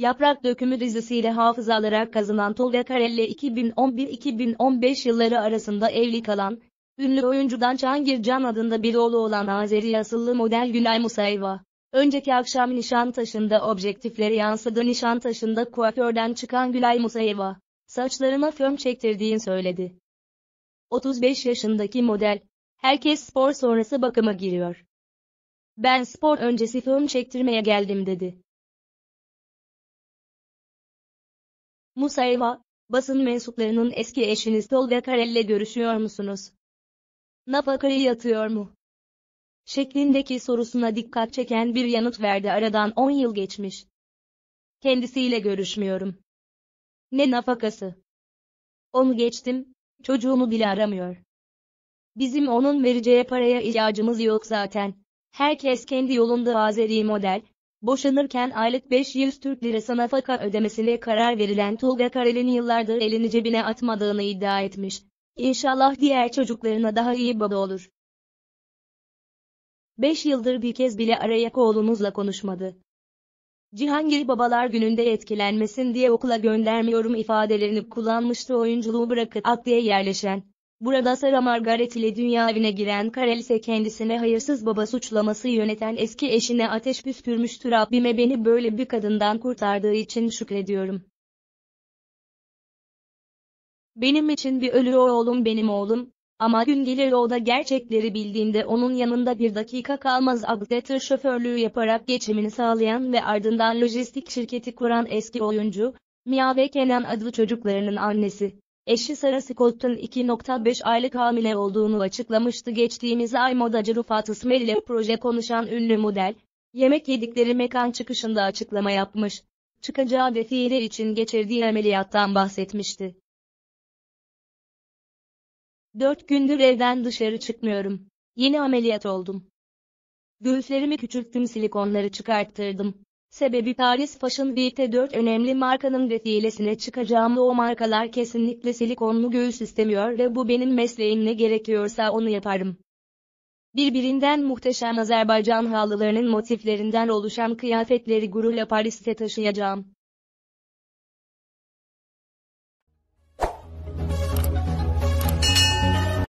Yaprak Dökümü dizisiyle hafızalara kazınan Tolga Karelle 2011-2015 yılları arasında evli kalan, ünlü oyuncudan Çangir Can adında bir oğlu olan Azeri asıllı model Gülay Musayva. Önceki akşam Nişantaşı'nda objektifleri yansıdı Nişantaşı'nda kuaförden çıkan Gülay Musayeva, saçlarıma fön çektirdiğini söyledi. 35 yaşındaki model, herkes spor sonrası bakıma giriyor. Ben spor öncesi fön çektirmeye geldim dedi. Musa basın mensuplarının eski eşiniz Tolga Karel'le görüşüyor musunuz? Napakayı yatıyor mu? Şeklindeki sorusuna dikkat çeken bir yanıt verdi aradan 10 yıl geçmiş. Kendisiyle görüşmüyorum. Ne nafakası? Onu geçtim, Çocuğunu bile aramıyor. Bizim onun vereceği paraya ihtiyacımız yok zaten. Herkes kendi yolunda Azeri model, Boşanırken aylık 500 Türk lirası nafaka ödemesine karar verilen Tolga Kareli'nin yıllardır elini cebine atmadığını iddia etmiş. İnşallah diğer çocuklarına daha iyi baba olur. 5 yıldır bir kez bile araya oğlunuzla konuşmadı. Cihangir babalar gününde etkilenmesin diye okula göndermiyorum ifadelerini kullanmıştı oyunculuğu bırakıp akliye yerleşen. Burada Sara Margaret ile dünya evine giren Karel ise kendisine hayırsız baba suçlaması yöneten eski eşine ateş püskürmüştür Rabbime beni böyle bir kadından kurtardığı için şükrediyorum. Benim için bir ölü oğlum benim oğlum, ama gün gelir o da gerçekleri bildiğinde onun yanında bir dakika kalmaz Abdetir şoförlüğü yaparak geçimini sağlayan ve ardından lojistik şirketi kuran eski oyuncu, Mia ve Kenan adlı çocuklarının annesi. Eşi Sarah Scott'ın 2.5 aylık hamile olduğunu açıklamıştı. Geçtiğimiz ay modacı Rufat İsmail ile proje konuşan ünlü model, yemek yedikleri mekan çıkışında açıklama yapmış. Çıkacağı defile için geçirdiği ameliyattan bahsetmişti. 4 gündür evden dışarı çıkmıyorum. Yeni ameliyat oldum. Göğüslerimi küçülttüm silikonları çıkarttırdım. Sebebi Paris Fashion Week'te 4 önemli markanın defilesine çıkacağım o markalar kesinlikle silikonlu göğüs istemiyor ve bu benim mesleğim ne gerekiyorsa onu yaparım. Birbirinden muhteşem Azerbaycan halılarının motiflerinden oluşan kıyafetleri gururla Paris'te taşıyacağım.